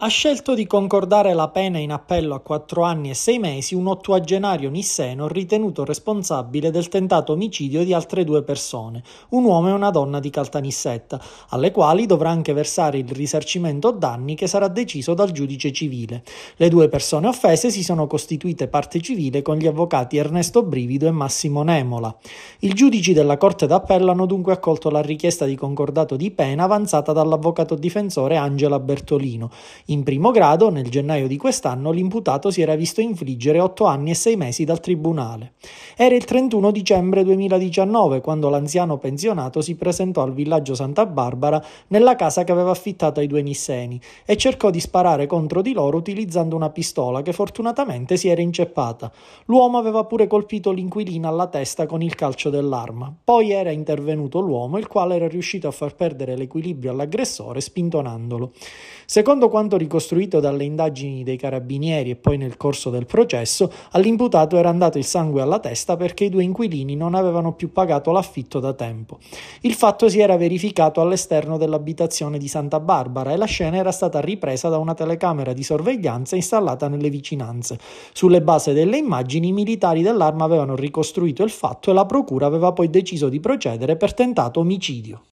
ha scelto di concordare la pena in appello a 4 anni e 6 mesi un ottuagenario nisseno ritenuto responsabile del tentato omicidio di altre due persone, un uomo e una donna di Caltanissetta, alle quali dovrà anche versare il risarcimento danni che sarà deciso dal giudice civile. Le due persone offese si sono costituite parte civile con gli avvocati Ernesto Brivido e Massimo Nemola. I giudici della Corte d'Appello hanno dunque accolto la richiesta di concordato di pena avanzata dall'avvocato difensore Angela Bertolino in primo grado, nel gennaio di quest'anno, l'imputato si era visto infliggere 8 anni e 6 mesi dal tribunale. Era il 31 dicembre 2019 quando l'anziano pensionato si presentò al villaggio Santa Barbara nella casa che aveva affittato ai due nisseni e cercò di sparare contro di loro utilizzando una pistola che fortunatamente si era inceppata. L'uomo aveva pure colpito l'inquilina alla testa con il calcio dell'arma. Poi era intervenuto l'uomo, il quale era riuscito a far perdere l'equilibrio all'aggressore spintonandolo. Secondo quanto stato ricostruito dalle indagini dei carabinieri e poi nel corso del processo, all'imputato era andato il sangue alla testa perché i due inquilini non avevano più pagato l'affitto da tempo. Il fatto si era verificato all'esterno dell'abitazione di Santa Barbara e la scena era stata ripresa da una telecamera di sorveglianza installata nelle vicinanze. Sulle base delle immagini i militari dell'arma avevano ricostruito il fatto e la procura aveva poi deciso di procedere per tentato omicidio.